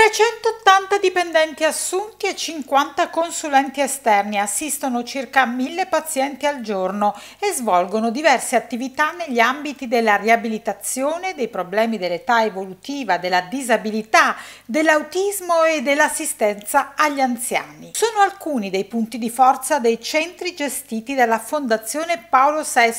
380 dipendenti assunti e 50 consulenti esterni assistono circa 1000 pazienti al giorno e svolgono diverse attività negli ambiti della riabilitazione, dei problemi dell'età evolutiva, della disabilità, dell'autismo e dell'assistenza agli anziani. Sono alcuni dei punti di forza dei centri gestiti dalla Fondazione Paolo VI,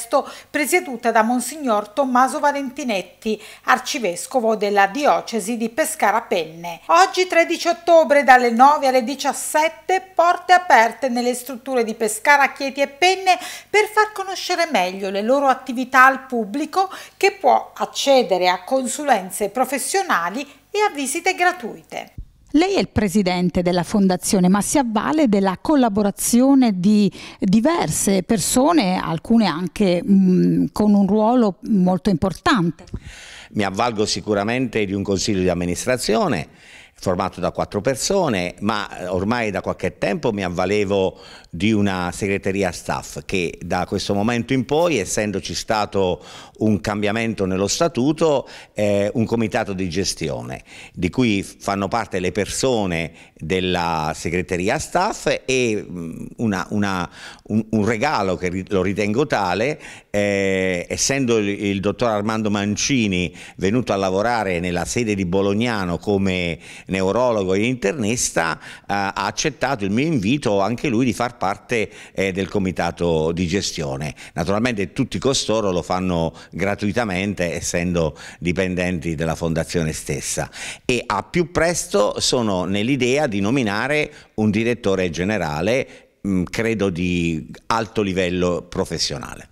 presieduta da Monsignor Tommaso Valentinetti, arcivescovo della diocesi di Pescara Penne. Oggi 13 ottobre dalle 9 alle 17 porte aperte nelle strutture di Pescara, Chieti e Penne per far conoscere meglio le loro attività al pubblico che può accedere a consulenze professionali e a visite gratuite. Lei è il presidente della fondazione, ma si avvale della collaborazione di diverse persone, alcune anche mh, con un ruolo molto importante. Mi avvalgo sicuramente di un consiglio di amministrazione formato da quattro persone, ma eh, ormai da qualche tempo mi avvalevo di una segreteria staff che da questo momento in poi, essendoci stato un cambiamento nello statuto, è un comitato di gestione di cui fanno parte le persone della segreteria staff e mm, una, una, un, un, regalo che lo ritengo tale, eh, essendo il, il dottor Armando Mancini venuto a lavorare nella sede di Bolognano come neurologo e internista, eh, ha accettato il mio invito anche lui di far parte eh, del comitato di gestione. Naturalmente tutti costoro lo fanno gratuitamente essendo dipendenti della fondazione stessa e a più presto sono nell'idea di nominare un direttore generale mm, credo di alto livello professionale.